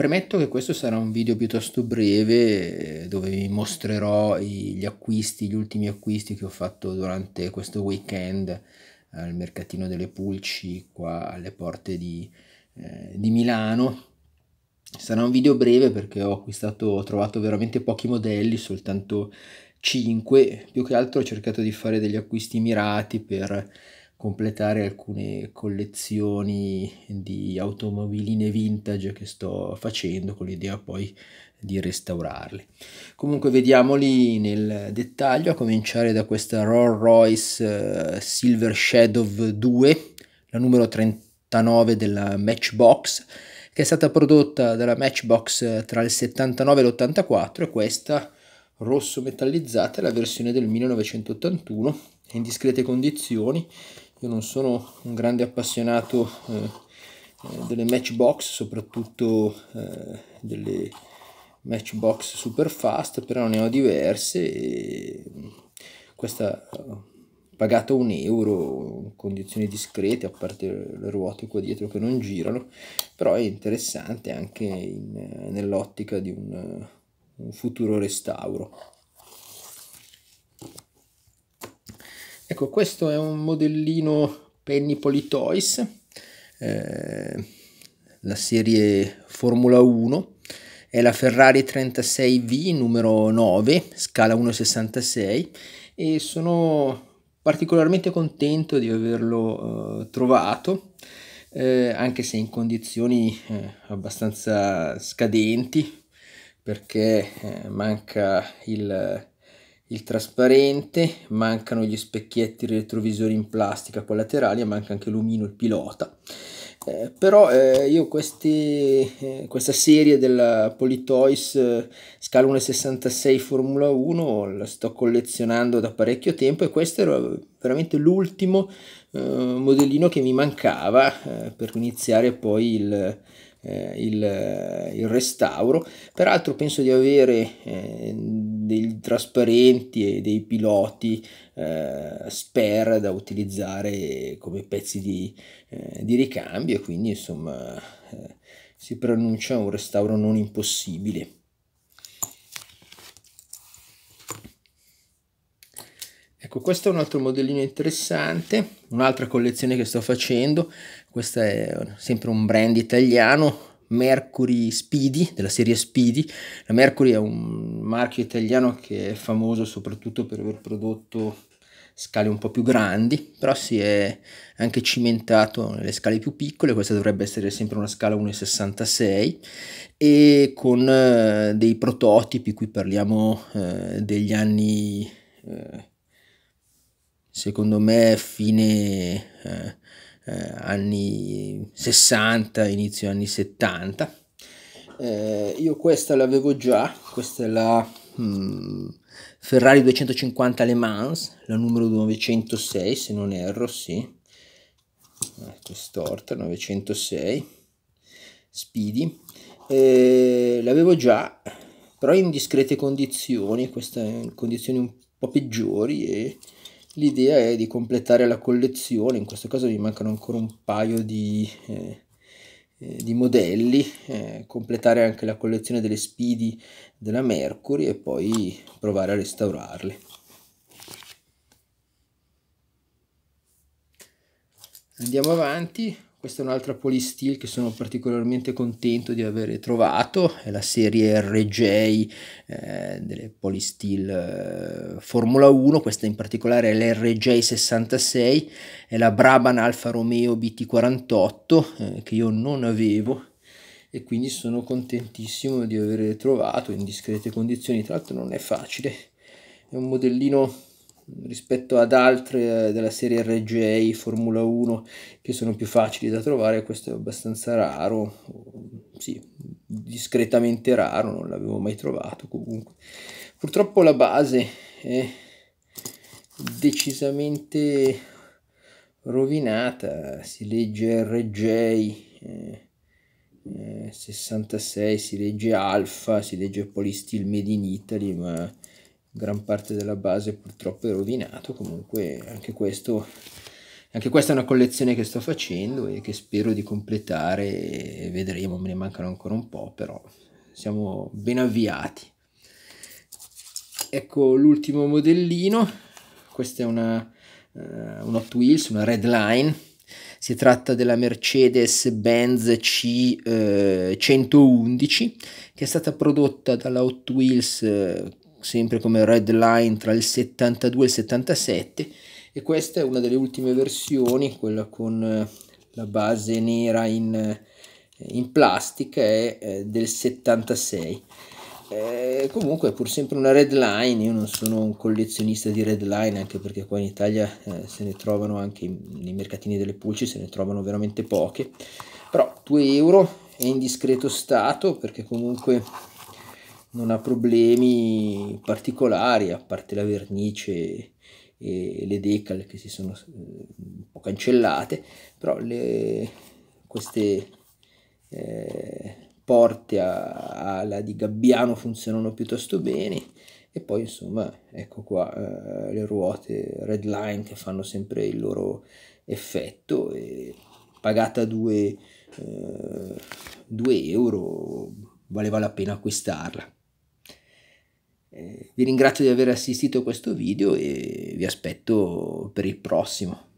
Premetto che questo sarà un video piuttosto breve eh, dove vi mostrerò gli acquisti, gli ultimi acquisti che ho fatto durante questo weekend eh, al mercatino delle pulci qua alle porte di, eh, di Milano. Sarà un video breve perché ho acquistato, ho trovato veramente pochi modelli, soltanto 5, più che altro ho cercato di fare degli acquisti mirati per completare alcune collezioni di automobiline vintage che sto facendo con l'idea poi di restaurarle. Comunque vediamoli nel dettaglio, a cominciare da questa Rolls Royce eh, Silver Shadow 2, la numero 39 della Matchbox, che è stata prodotta dalla Matchbox eh, tra il 79 e l'84 e questa rosso metallizzata è la versione del 1981 in discrete condizioni io non sono un grande appassionato eh, eh, delle matchbox, soprattutto eh, delle matchbox super fast, però ne ho diverse e questa pagata un euro in condizioni discrete a parte le ruote qua dietro che non girano però è interessante anche nell'ottica di un, un futuro restauro Ecco, questo è un modellino Penny Politoys, eh, la serie Formula 1, è la Ferrari 36V numero 9, scala 1,66 e sono particolarmente contento di averlo eh, trovato, eh, anche se in condizioni eh, abbastanza scadenti, perché eh, manca il il trasparente, mancano gli specchietti retrovisori in plastica collaterali e manca anche l'omino, il pilota. Eh, però eh, io questi, eh, questa serie della Politoys eh, scala 1,66 Formula 1 la sto collezionando da parecchio tempo e questo era veramente l'ultimo eh, modellino che mi mancava eh, per iniziare poi il, il, il, restauro. Peraltro penso di avere degli trasparenti e dei piloti eh, spare da utilizzare come pezzi di, eh, di ricambio e quindi insomma eh, si preannuncia un restauro non impossibile. Ecco, questo è un altro modellino interessante, un'altra collezione che sto facendo, questo è sempre un brand italiano, Mercury Speedy, della serie Speedy. La Mercury è un marchio italiano che è famoso soprattutto per aver prodotto scale un po' più grandi, però si è anche cimentato nelle scale più piccole, questa dovrebbe essere sempre una scala 1,66 e con eh, dei prototipi, qui parliamo eh, degli anni, eh, secondo me, fine eh, anni 60, inizio anni 70. Eh, io questa l'avevo già, questa è la hmm, Ferrari 250 Le Mans, la numero 906 se non erro, sì. Ecco, storta, 906, Speedy. Eh, l'avevo già, però in discrete condizioni, questa in condizioni un po' peggiori e l'idea è di completare la collezione, in questo caso mi mancano ancora un paio di, eh, eh di modelli, eh, completare anche la collezione delle Speedy della Mercury e poi provare a restaurarle. Andiamo avanti, questa è un'altra polistil che sono particolarmente contento di avere trovato, è la serie RJ eh, delle polistil eh, Formula 1, questa in particolare è l'RJ66, è la Brabant Alfa Romeo BT48 eh, che io non avevo e quindi sono contentissimo di aver trovato in discrete condizioni, tra l'altro non è facile, è un modellino rispetto ad altre eh, della serie RJ, Formula 1, che sono più facili da trovare, questo è abbastanza raro, sì, discretamente raro, non l'avevo mai trovato comunque. Purtroppo la base è decisamente rovinata, si legge RJ, eh, 66, eh, si legge Alfa, si legge Polysteel Made in Italy, ma gran parte della base purtroppo è rovinato, comunque anche, questo, anche questa è una collezione che sto facendo e che spero di completare, e vedremo, me ne mancano ancora un po', però siamo ben avviati. Ecco l'ultimo modellino, questa è una, uh, un Hot Wheels, una red line si tratta della Mercedes-Benz C111 eh, che è stata prodotta dalla Hot Wheels eh, sempre come red line tra il 72 e il 77 e questa è una delle ultime versioni, quella con eh, la base nera in, eh, in plastica è eh, del 76. Eh, comunque è pur sempre una red line, io non sono un collezionista di red line anche perché qua in Italia se ne trovano anche nei mercatini delle pulci, se ne trovano veramente poche, però 2 euro è in discreto stato perché comunque non ha problemi particolari, a parte la vernice e le decal che si sono eh, un po' cancellate, però le, queste eh, porte alla di gabbiano funzionano piuttosto bene e poi insomma ecco qua eh, le ruote red line che fanno sempre il loro effetto e pagata 2 eh, euro valeva la pena acquistarla eh, vi ringrazio di aver assistito a questo video e vi aspetto per il prossimo.